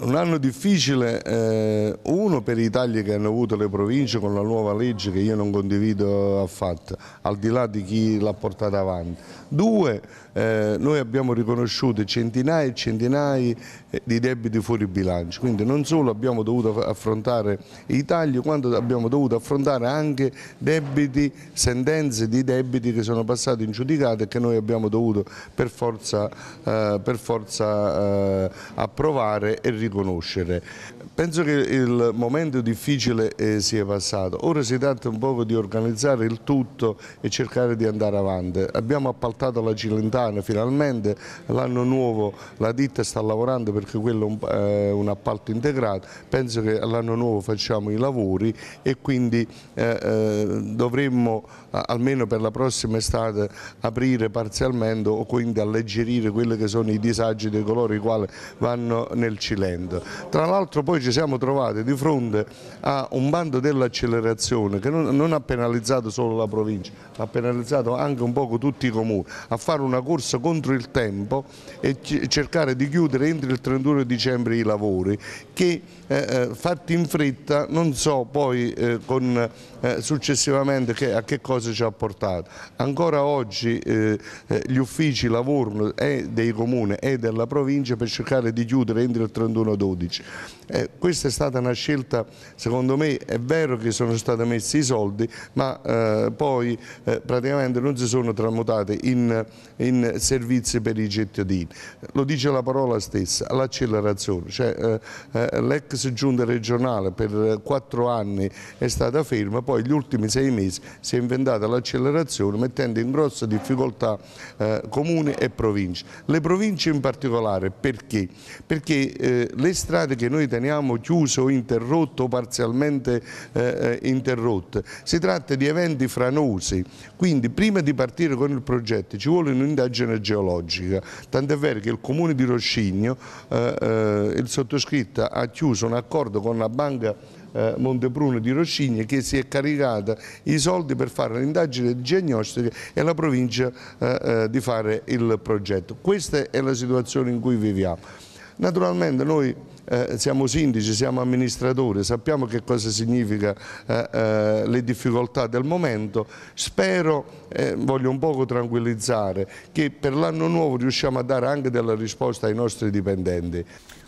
Un anno difficile, eh, uno per i tagli che hanno avuto le province con la nuova legge che io non condivido affatto, al di là di chi l'ha portata avanti. Due, eh, noi abbiamo riconosciuto centinaia e centinaia eh, di debiti fuori bilancio, quindi non solo abbiamo dovuto affrontare i tagli, quanto abbiamo dovuto affrontare anche debiti, sentenze di debiti che sono passate in giudicato e che noi abbiamo dovuto per forza, eh, per forza eh, approvare e riconoscere. Penso che il momento difficile eh, sia passato, ora si tratta un po' di organizzare il tutto e cercare di andare avanti. Abbiamo appaltato la Cilentana finalmente, l'anno nuovo la ditta sta lavorando perché quello è un, eh, un appalto integrato, penso che l'anno nuovo facciamo i lavori e quindi eh, eh dovremmo almeno per la prossima estate aprire parzialmente o quindi alleggerire quelli che sono i disagi dei colori i quali vanno nel centro farci Tra l'altro poi ci siamo trovati di fronte a un bando dell'accelerazione che non, non, ha penalizzato solo la provincia, ha penalizzato anche un poco tutti i comuni, a fare una corsa contro il tempo e cercare di chiudere entro il 31 dicembre i lavori che eh, eh, fatti in fretta non so poi eh, con, eh, successivamente che, a che cosa ci ha portato. Ancora oggi eh, eh, gli uffici lavorano e dei comuni e della provincia per cercare di chiudere entro il 31 31-12. Eh, questa è stata una scelta, secondo me è vero che sono stati messi i soldi, ma eh, poi eh, praticamente non si sono tramutate in, in, servizi per i cittadini. Lo dice la parola stessa, l'accelerazione. Cioè, eh, eh, L'ex giunta regionale per quattro anni è stata ferma, poi gli ultimi sei mesi si è inventata l'accelerazione mettendo in grossa difficoltà eh, comuni e province. Le province in particolare perché? Perché le strade che noi teniamo chiuse o interrotte o parzialmente eh, eh, interrotte. Si tratta di eventi franosi, quindi prima di partire con il progetto ci vuole un'indagine geologica, tant'è vero che il comune di Roscigno, eh, eh il sottoscritto ha chiuso un accordo con la banca eh, Montepruno di Roscigni che si è caricata i soldi per fare l'indagine diagnostica e la provincia eh, eh, di fare il progetto. Questa è la situazione in cui viviamo. Naturalmente noi eh, siamo sindici, siamo amministratori, sappiamo che cosa significa eh, eh, le difficoltà del momento, spero, eh, voglio un poco tranquillizzare, che per l'anno nuovo riusciamo a dare anche della risposta ai nostri dipendenti.